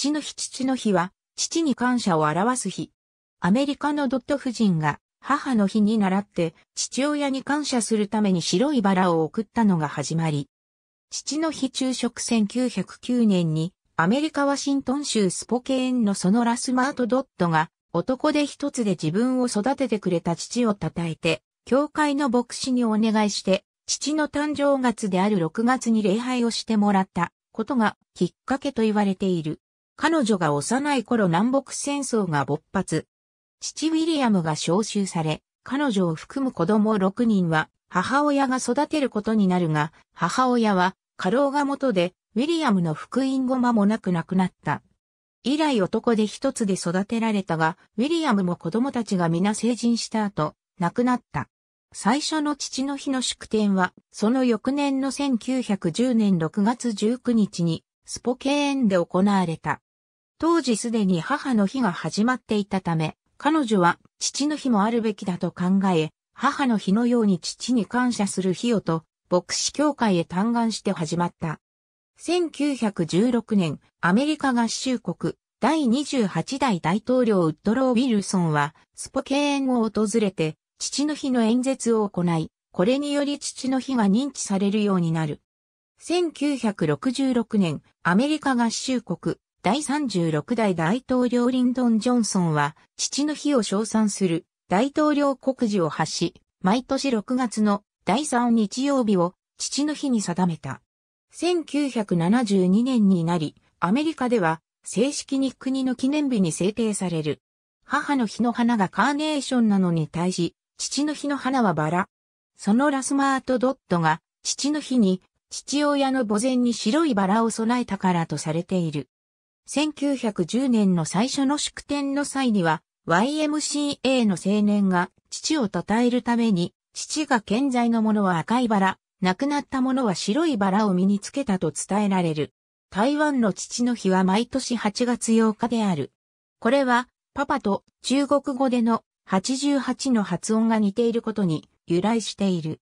父の日父の日は、父に感謝を表す日。アメリカのドット夫人が、母の日に習って、父親に感謝するために白いバラを贈ったのが始まり。父の日昼食1909年に、アメリカワシントン州スポケーンのそのラスマートドットが、男で一つで自分を育ててくれた父を称えて、教会の牧師にお願いして、父の誕生月である6月に礼拝をしてもらったことがきっかけと言われている。彼女が幼い頃南北戦争が勃発。父ウィリアムが召集され、彼女を含む子供6人は母親が育てることになるが、母親は過労が元でウィリアムの福音後間もなく亡くなった。以来男で一つで育てられたが、ウィリアムも子供たちが皆成人した後、亡くなった。最初の父の日の祝典は、その翌年の1910年6月19日に、スポケーンで行われた。当時すでに母の日が始まっていたため、彼女は父の日もあるべきだと考え、母の日のように父に感謝する日をと、牧師協会へ嘆願して始まった。1916年、アメリカ合衆国第28代大統領ウッドロー・ウィルソンは、スポケーンを訪れて、父の日の演説を行い、これにより父の日が認知されるようになる。1966年、アメリカ合衆国第36代大統領リンドン・ジョンソンは、父の日を称賛する大統領告示を発し、毎年6月の第3日曜日を父の日に定めた。1972年になり、アメリカでは正式に国の記念日に制定される。母の日の花がカーネーションなのに対し、父の日の花はバラ。そのラスマート・ドットが父の日に父親の墓前に白いバラを備えたからとされている。1910年の最初の祝典の際には、YMCA の青年が父を称えるために、父が健在の者は赤いバラ、亡くなった者は白いバラを身につけたと伝えられる。台湾の父の日は毎年8月8日である。これは、パパと中国語での88の発音が似ていることに由来している。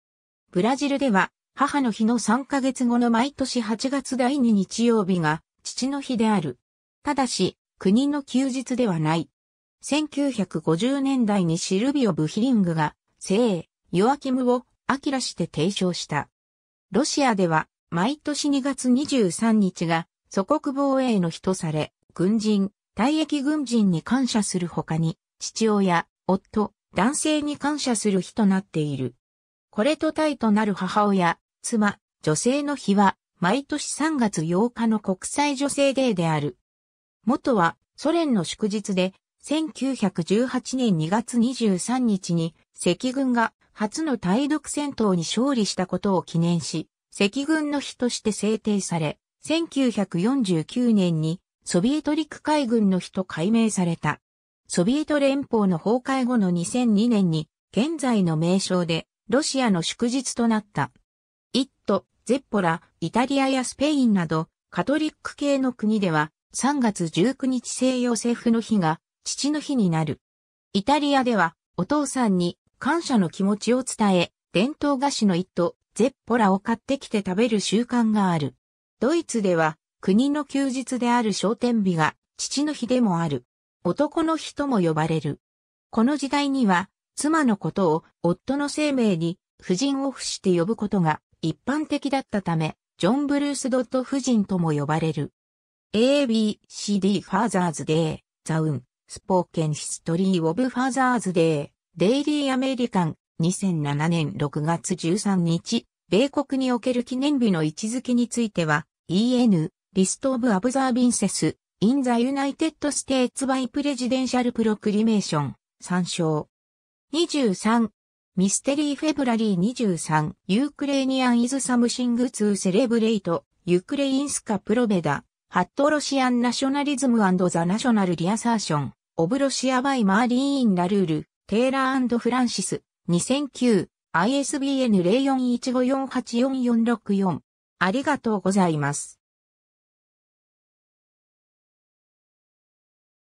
ブラジルでは、母の日の3ヶ月後の毎年8月第2日曜日が父の日である。ただし、国の休日ではない。1950年代にシルビオ・ブヒリングが、聖、ヨアキムを、アキラして提唱した。ロシアでは、毎年2月23日が、祖国防衛の日とされ、軍人、退役軍人に感謝する他に、父親、夫、男性に感謝する日となっている。これと対となる母親、妻、女性の日は、毎年3月8日の国際女性デーである。元はソ連の祝日で、1918年2月23日に赤軍が初の対独戦闘に勝利したことを記念し、赤軍の日として制定され、1949年にソビエト陸海軍の日と改名された。ソビエト連邦の崩壊後の2002年に、現在の名称でロシアの祝日となった。イット、ゼッポラ、イタリアやスペインなど、カトリック系の国では、3月19日西洋政府の日が父の日になる。イタリアではお父さんに感謝の気持ちを伝え、伝統菓子の一ゼッポラを買ってきて食べる習慣がある。ドイツでは国の休日である商店日が父の日でもある。男の日とも呼ばれる。この時代には妻のことを夫の生命に夫人を付して呼ぶことが一般的だったため、ジョン・ブルース・ドット夫人とも呼ばれる。ABCD ファ s ザーズデー、ザウン、スポーケンヒストリーオブファ a ザーズデー、デイリーアメリカン、2007年6月13日、米国における記念日の位置づけについては、EN、リストオブアブザービンセス、インザユナイテッドステーツバイプレジデンシャルプロクリメーション、参照。23、ミステリーフェブラリー23、ユークレーニアンイズサムシングツーセレブレイト、ユクレインスカプロベダ、ハットロシアンナショナリズムザナショナルリアサーション、オブロシアバイマーリー・イン・ラルール、テーラーフランシス、2009、ISBN 0415484464。ありがとうございます。